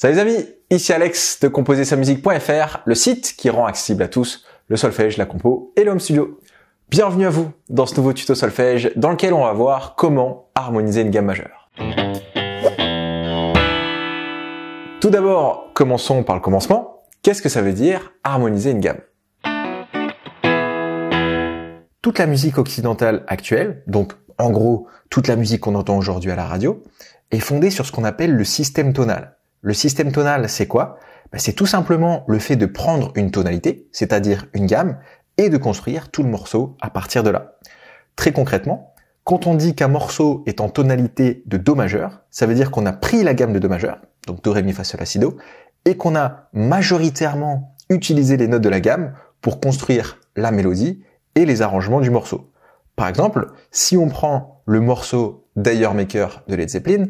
Salut les amis, ici Alex de composer-sa-musique.fr, le site qui rend accessible à tous le solfège, la compo et l'home studio. Bienvenue à vous dans ce nouveau tuto solfège dans lequel on va voir comment harmoniser une gamme majeure. Tout d'abord, commençons par le commencement. Qu'est-ce que ça veut dire harmoniser une gamme Toute la musique occidentale actuelle, donc en gros toute la musique qu'on entend aujourd'hui à la radio, est fondée sur ce qu'on appelle le système tonal le système tonal, c'est quoi ben, C'est tout simplement le fait de prendre une tonalité, c'est-à-dire une gamme, et de construire tout le morceau à partir de là. Très concrètement, quand on dit qu'un morceau est en tonalité de Do majeur, ça veut dire qu'on a pris la gamme de Do majeur, donc Do, Ré, Mi, Fa, Sol, La, Si, Do, et qu'on a majoritairement utilisé les notes de la gamme pour construire la mélodie et les arrangements du morceau. Par exemple, si on prend le morceau D'ailleurs Maker de Led Zeppelin,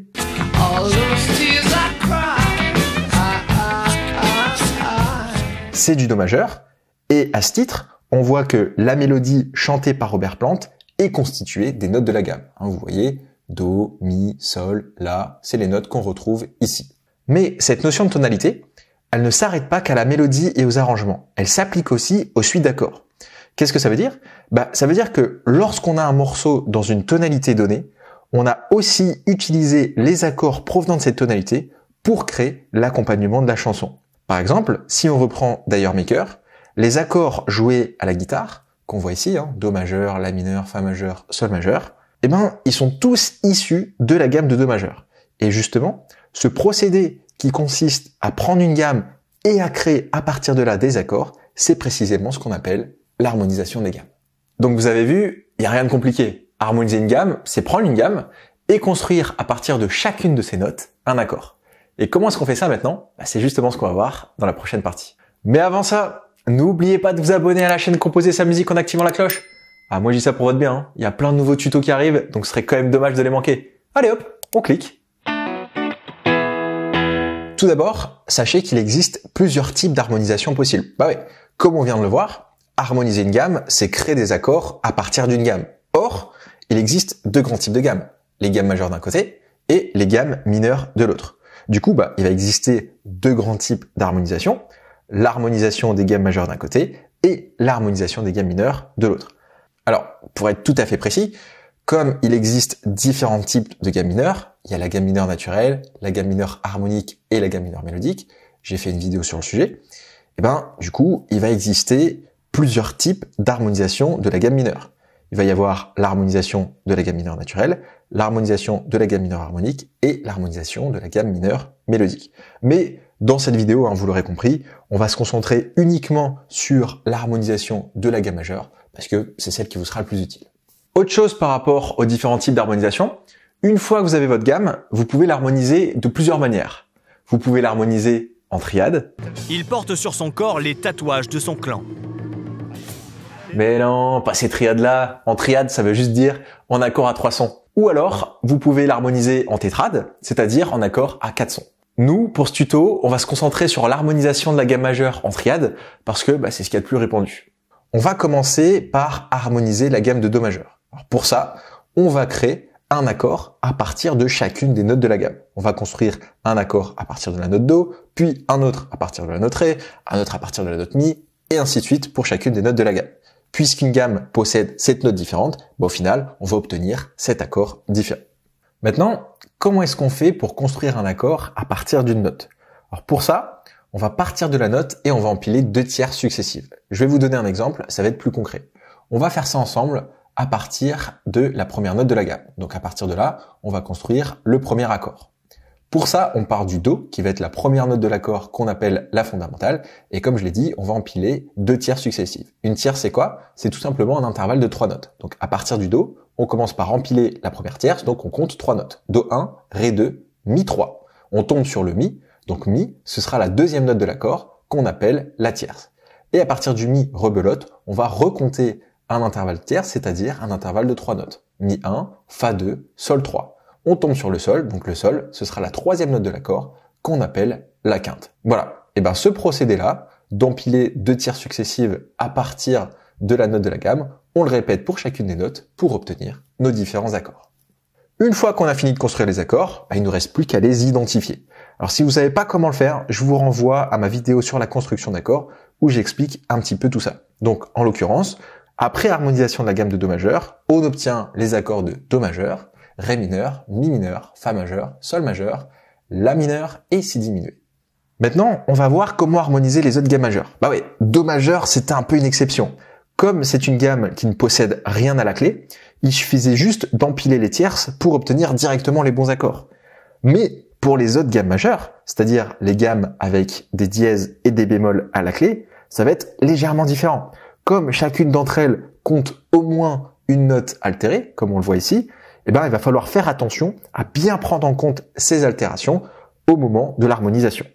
c'est du Do majeur. Et à ce titre, on voit que la mélodie chantée par Robert Plant est constituée des notes de la gamme. Hein, vous voyez, Do, Mi, Sol, La, c'est les notes qu'on retrouve ici. Mais cette notion de tonalité, elle ne s'arrête pas qu'à la mélodie et aux arrangements. Elle s'applique aussi aux suites d'accords. Qu'est-ce que ça veut dire bah, Ça veut dire que lorsqu'on a un morceau dans une tonalité donnée, on a aussi utilisé les accords provenant de cette tonalité pour créer l'accompagnement de la chanson. Par exemple, si on reprend d'ailleurs Maker, les accords joués à la guitare, qu'on voit ici, hein, Do majeur, La mineur, Fa majeur, Sol majeur, eh ben, ils sont tous issus de la gamme de Do majeur. Et justement, ce procédé qui consiste à prendre une gamme et à créer à partir de là des accords, c'est précisément ce qu'on appelle l'harmonisation des gammes. Donc vous avez vu, il n'y a rien de compliqué. Harmoniser une gamme, c'est prendre une gamme et construire à partir de chacune de ces notes un accord. Et comment est-ce qu'on fait ça maintenant bah, C'est justement ce qu'on va voir dans la prochaine partie. Mais avant ça, n'oubliez pas de vous abonner à la chaîne Composer sa musique en activant la cloche. Ah moi je dis ça pour votre bien, hein. il y a plein de nouveaux tutos qui arrivent, donc ce serait quand même dommage de les manquer. Allez hop, on clique. Tout d'abord, sachez qu'il existe plusieurs types d'harmonisation possibles. Bah ouais, comme on vient de le voir, harmoniser une gamme, c'est créer des accords à partir d'une gamme. Or, il existe deux grands types de gammes, les gammes majeures d'un côté et les gammes mineures de l'autre. Du coup, bah, il va exister deux grands types d'harmonisation. L'harmonisation des gammes majeures d'un côté et l'harmonisation des gammes mineures de l'autre. Alors, pour être tout à fait précis, comme il existe différents types de gammes mineures, il y a la gamme mineure naturelle, la gamme mineure harmonique et la gamme mineure mélodique. J'ai fait une vidéo sur le sujet. Et eh ben, du coup, il va exister plusieurs types d'harmonisation de la gamme mineure il va y avoir l'harmonisation de la gamme mineure naturelle, l'harmonisation de la gamme mineure harmonique et l'harmonisation de la gamme mineure mélodique. Mais dans cette vidéo, hein, vous l'aurez compris, on va se concentrer uniquement sur l'harmonisation de la gamme majeure parce que c'est celle qui vous sera le plus utile. Autre chose par rapport aux différents types d'harmonisation, une fois que vous avez votre gamme, vous pouvez l'harmoniser de plusieurs manières. Vous pouvez l'harmoniser en triade. Il porte sur son corps les tatouages de son clan. Mais non, pas ces triades-là. En triade, ça veut juste dire en accord à trois sons. Ou alors, vous pouvez l'harmoniser en tétrade, c'est-à-dire en accord à quatre sons. Nous, pour ce tuto, on va se concentrer sur l'harmonisation de la gamme majeure en triade, parce que bah, c'est ce qu'il y a de plus répandu. On va commencer par harmoniser la gamme de Do majeur. Alors pour ça, on va créer un accord à partir de chacune des notes de la gamme. On va construire un accord à partir de la note Do, puis un autre à partir de la note Ré, un autre à partir de la note Mi, et ainsi de suite pour chacune des notes de la gamme puisqu'une gamme possède cette note différente, bah, au final, on va obtenir cet accord différent. Maintenant, comment est-ce qu'on fait pour construire un accord à partir d'une note Alors pour ça, on va partir de la note et on va empiler deux tiers successives. Je vais vous donner un exemple, ça va être plus concret. On va faire ça ensemble à partir de la première note de la gamme. Donc à partir de là, on va construire le premier accord. Pour ça, on part du Do, qui va être la première note de l'accord qu'on appelle la fondamentale, et comme je l'ai dit, on va empiler deux tiers successives. Une tierce, c'est quoi C'est tout simplement un intervalle de trois notes. Donc à partir du Do, on commence par empiler la première tierce, donc on compte trois notes. Do 1, Ré 2, Mi 3. On tombe sur le Mi, donc Mi, ce sera la deuxième note de l'accord qu'on appelle la tierce. Et à partir du Mi rebelote, on va recompter un intervalle tierce, c'est-à-dire un intervalle de trois notes. Mi 1, Fa 2, Sol 3 on tombe sur le sol, donc le sol, ce sera la troisième note de l'accord qu'on appelle la quinte. Voilà. Et eh bien ce procédé-là, d'empiler deux tiers successives à partir de la note de la gamme, on le répète pour chacune des notes pour obtenir nos différents accords. Une fois qu'on a fini de construire les accords, il bah, il nous reste plus qu'à les identifier. Alors si vous ne savez pas comment le faire, je vous renvoie à ma vidéo sur la construction d'accords où j'explique un petit peu tout ça. Donc en l'occurrence, après harmonisation de la gamme de Do majeur, on obtient les accords de Do majeur, Ré mineur, Mi mineur, Fa majeur, Sol majeur, La mineur et Si diminué. Maintenant, on va voir comment harmoniser les autres gammes majeures. Bah oui, Do majeur, c'était un peu une exception. Comme c'est une gamme qui ne possède rien à la clé, il suffisait juste d'empiler les tierces pour obtenir directement les bons accords. Mais pour les autres gammes majeures, c'est-à-dire les gammes avec des dièses et des bémols à la clé, ça va être légèrement différent. Comme chacune d'entre elles compte au moins une note altérée, comme on le voit ici, eh ben, il va falloir faire attention à bien prendre en compte ces altérations au moment de l'harmonisation.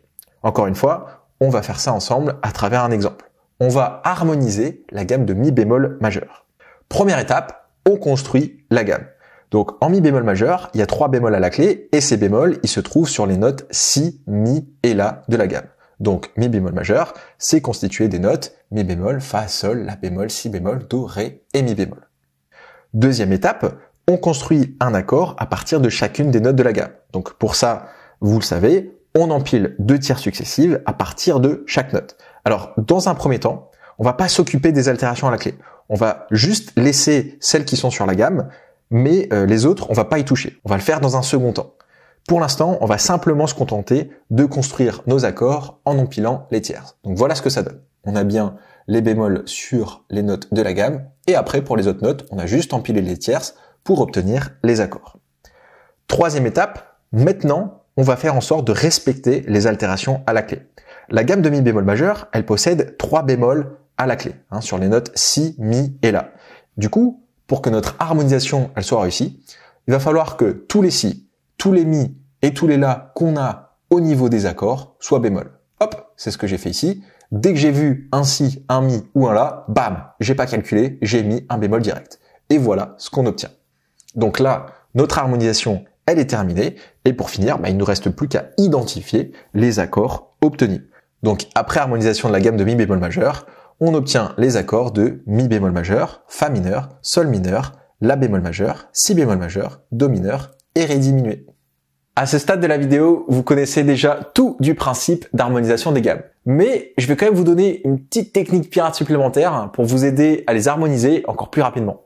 Encore une fois, on va faire ça ensemble à travers un exemple. On va harmoniser la gamme de mi bémol majeur. Première étape, on construit la gamme. Donc en mi bémol majeur, il y a trois bémols à la clé et ces bémols, ils se trouvent sur les notes si, mi et la de la gamme. Donc mi bémol majeur, c'est constitué des notes mi bémol, fa, sol, la bémol, si bémol, do, ré et mi bémol. Deuxième étape, on construit un accord à partir de chacune des notes de la gamme. Donc pour ça, vous le savez, on empile deux tiers successives à partir de chaque note. Alors dans un premier temps, on va pas s'occuper des altérations à la clé. On va juste laisser celles qui sont sur la gamme, mais euh, les autres, on va pas y toucher. On va le faire dans un second temps. Pour l'instant, on va simplement se contenter de construire nos accords en empilant les tiers. Donc voilà ce que ça donne. On a bien les bémols sur les notes de la gamme, et après pour les autres notes, on a juste empilé les tierces pour obtenir les accords. Troisième étape, maintenant, on va faire en sorte de respecter les altérations à la clé. La gamme de mi bémol majeur, elle possède trois bémols à la clé, hein, sur les notes si, mi et la. Du coup, pour que notre harmonisation, elle soit réussie, il va falloir que tous les si, tous les mi et tous les la qu'on a au niveau des accords soient bémol. Hop, c'est ce que j'ai fait ici. Dès que j'ai vu un si, un mi ou un la, bam, j'ai pas calculé, j'ai mis un bémol direct. Et voilà ce qu'on obtient. Donc là, notre harmonisation, elle est terminée. Et pour finir, bah, il ne nous reste plus qu'à identifier les accords obtenus. Donc après harmonisation de la gamme de mi bémol majeur, on obtient les accords de mi bémol majeur, fa mineur, sol mineur, la bémol majeur, si bémol majeur, do mineur et ré diminué. À ce stade de la vidéo, vous connaissez déjà tout du principe d'harmonisation des gammes. Mais je vais quand même vous donner une petite technique pirate supplémentaire pour vous aider à les harmoniser encore plus rapidement.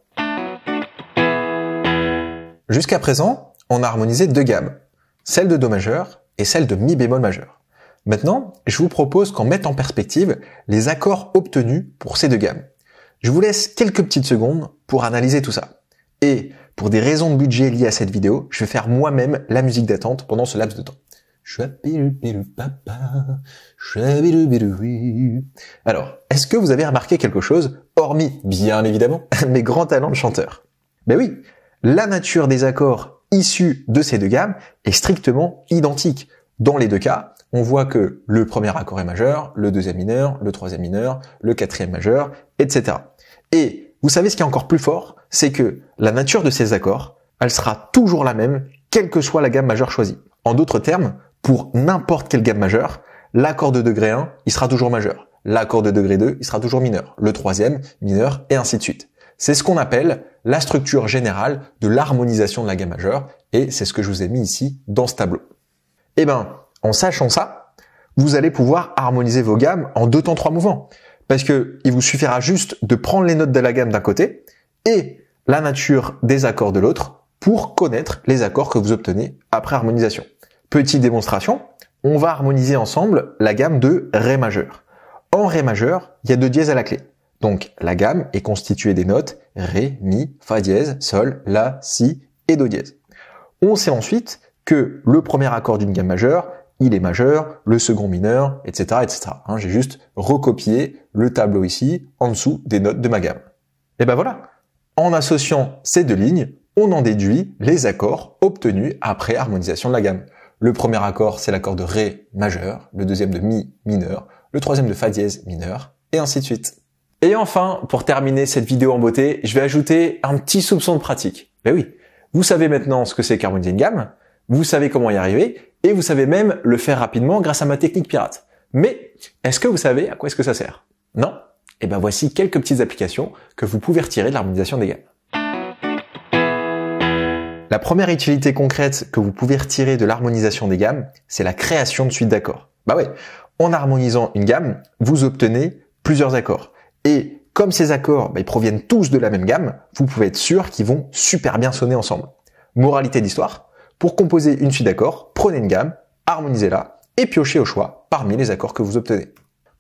Jusqu'à présent, on a harmonisé deux gammes, celle de Do majeur et celle de Mi bémol majeur. Maintenant, je vous propose qu'on mette en perspective les accords obtenus pour ces deux gammes. Je vous laisse quelques petites secondes pour analyser tout ça. Et pour des raisons de budget liées à cette vidéo, je vais faire moi-même la musique d'attente pendant ce laps de temps. Alors, est-ce que vous avez remarqué quelque chose, hormis, bien évidemment, mes grands talents de chanteur Ben oui, la nature des accords issus de ces deux gammes est strictement identique. Dans les deux cas, on voit que le premier accord est majeur, le deuxième mineur, le troisième mineur, le quatrième majeur, etc. Et vous savez ce qui est encore plus fort, c'est que la nature de ces accords, elle sera toujours la même, quelle que soit la gamme majeure choisie. En d'autres termes, pour n'importe quelle gamme majeure, l'accord de degré 1, il sera toujours majeur. L'accord de degré 2, il sera toujours mineur. Le troisième, mineur, et ainsi de suite. C'est ce qu'on appelle la structure générale de l'harmonisation de la gamme majeure, et c'est ce que je vous ai mis ici dans ce tableau. Eh ben, en sachant ça, vous allez pouvoir harmoniser vos gammes en deux temps trois mouvements. Parce que il vous suffira juste de prendre les notes de la gamme d'un côté et la nature des accords de l'autre pour connaître les accords que vous obtenez après harmonisation. Petite démonstration, on va harmoniser ensemble la gamme de Ré majeur. En Ré majeur, il y a deux dièses à la clé. Donc la gamme est constituée des notes Ré, Mi, Fa dièse, Sol, La, Si et Do dièse. On sait ensuite que le premier accord d'une gamme majeure, il est majeur, le second mineur, etc. etc. Hein, j'ai juste recopié le tableau ici, en dessous des notes de ma gamme. Et ben voilà, en associant ces deux lignes, on en déduit les accords obtenus après harmonisation de la gamme. Le premier accord, c'est l'accord de Ré majeur, le deuxième de Mi mineur, le troisième de Fa dièse mineur, et ainsi de suite. Et enfin, pour terminer cette vidéo en beauté, je vais ajouter un petit soupçon de pratique. Ben oui, vous savez maintenant ce que c'est qu'harmoniser une gamme, vous savez comment y arriver, et vous savez même le faire rapidement grâce à ma technique pirate. Mais est-ce que vous savez à quoi est-ce que ça sert Non Eh ben voici quelques petites applications que vous pouvez retirer de l'harmonisation des gammes. La première utilité concrète que vous pouvez retirer de l'harmonisation des gammes, c'est la création de suites d'accords. Bah ouais, en harmonisant une gamme, vous obtenez plusieurs accords. Et comme ces accords, bah, ils proviennent tous de la même gamme, vous pouvez être sûr qu'ils vont super bien sonner ensemble. Moralité d'histoire, pour composer une suite d'accords, prenez une gamme, harmonisez-la et piochez au choix parmi les accords que vous obtenez.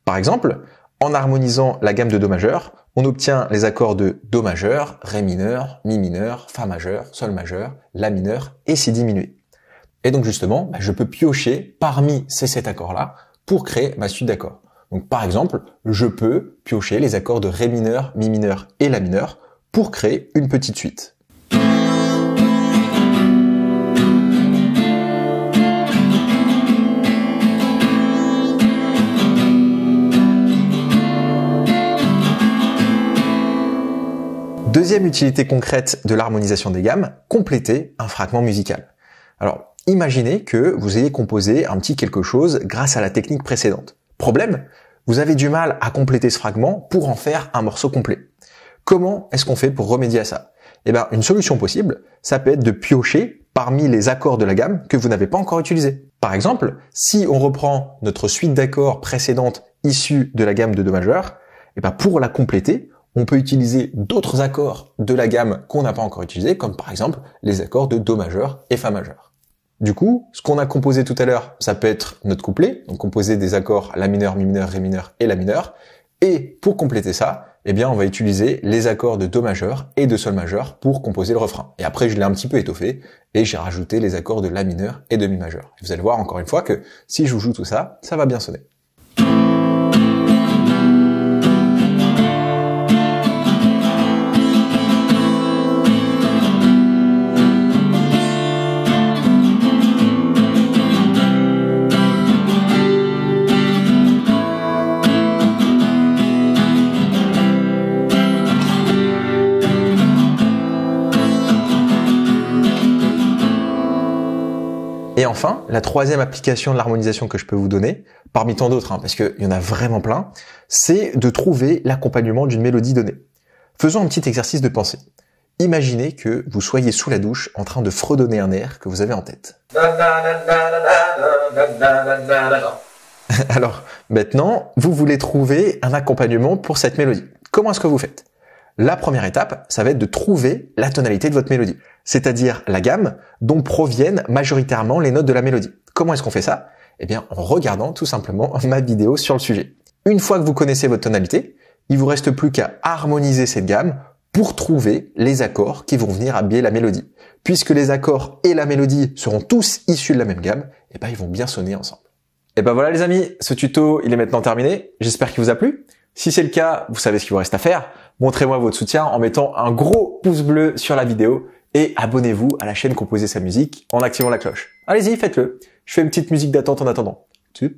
Par exemple, en harmonisant la gamme de Do majeur, on obtient les accords de Do majeur, Ré mineur, Mi mineur, Fa majeur, Sol majeur, La mineur et Si diminué. Et donc justement, bah, je peux piocher parmi ces sept accords-là pour créer ma suite d'accords. Donc par exemple, je peux piocher les accords de Ré mineur, Mi mineur et La mineur pour créer une petite suite. Deuxième utilité concrète de l'harmonisation des gammes, compléter un fragment musical. Alors, imaginez que vous ayez composé un petit quelque chose grâce à la technique précédente. Problème, vous avez du mal à compléter ce fragment pour en faire un morceau complet. Comment est-ce qu'on fait pour remédier à ça Eh bien, une solution possible, ça peut être de piocher parmi les accords de la gamme que vous n'avez pas encore utilisés. Par exemple, si on reprend notre suite d'accords précédentes issue de la gamme de Do majeur, eh bien pour la compléter, on peut utiliser d'autres accords de la gamme qu'on n'a pas encore utilisés, comme par exemple les accords de Do majeur et Fa majeur. Du coup, ce qu'on a composé tout à l'heure, ça peut être notre couplet, donc composer des accords la mineur, mi mineur, ré mineur et la mineur. Et pour compléter ça, eh bien, on va utiliser les accords de do majeur et de sol majeur pour composer le refrain. Et après, je l'ai un petit peu étoffé et j'ai rajouté les accords de la mineur et de mi majeur. Vous allez voir encore une fois que si je vous joue tout ça, ça va bien sonner. la troisième application de l'harmonisation que je peux vous donner, parmi tant d'autres, hein, parce qu'il y en a vraiment plein, c'est de trouver l'accompagnement d'une mélodie donnée. Faisons un petit exercice de pensée. Imaginez que vous soyez sous la douche en train de fredonner un air que vous avez en tête. Alors, maintenant, vous voulez trouver un accompagnement pour cette mélodie. Comment est-ce que vous faites La première étape, ça va être de trouver la tonalité de votre mélodie c'est-à-dire la gamme dont proviennent majoritairement les notes de la mélodie. Comment est-ce qu'on fait ça Eh bien en regardant tout simplement ma vidéo sur le sujet. Une fois que vous connaissez votre tonalité, il vous reste plus qu'à harmoniser cette gamme pour trouver les accords qui vont venir habiller la mélodie. Puisque les accords et la mélodie seront tous issus de la même gamme, eh ben ils vont bien sonner ensemble. Et eh ben voilà les amis, ce tuto il est maintenant terminé. J'espère qu'il vous a plu. Si c'est le cas, vous savez ce qu'il vous reste à faire. Montrez-moi votre soutien en mettant un gros pouce bleu sur la vidéo et abonnez-vous à la chaîne Composer sa musique en activant la cloche. Allez-y, faites-le. Je fais une petite musique d'attente en attendant. Je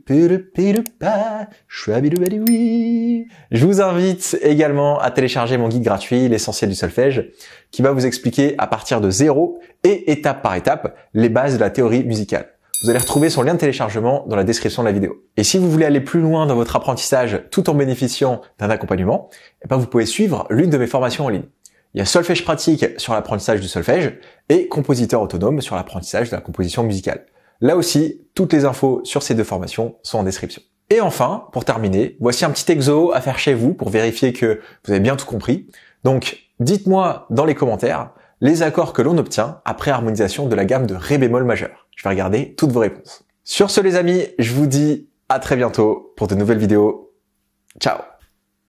vous invite également à télécharger mon guide gratuit, l'essentiel du solfège, qui va vous expliquer à partir de zéro et étape par étape les bases de la théorie musicale. Vous allez retrouver son lien de téléchargement dans la description de la vidéo. Et si vous voulez aller plus loin dans votre apprentissage tout en bénéficiant d'un accompagnement, eh ben, vous pouvez suivre l'une de mes formations en ligne. Il y a solfège pratique sur l'apprentissage du solfège et compositeur autonome sur l'apprentissage de la composition musicale. Là aussi, toutes les infos sur ces deux formations sont en description. Et enfin, pour terminer, voici un petit exo à faire chez vous pour vérifier que vous avez bien tout compris. Donc, dites-moi dans les commentaires les accords que l'on obtient après harmonisation de la gamme de Ré bémol majeur. Je vais regarder toutes vos réponses. Sur ce les amis, je vous dis à très bientôt pour de nouvelles vidéos. Ciao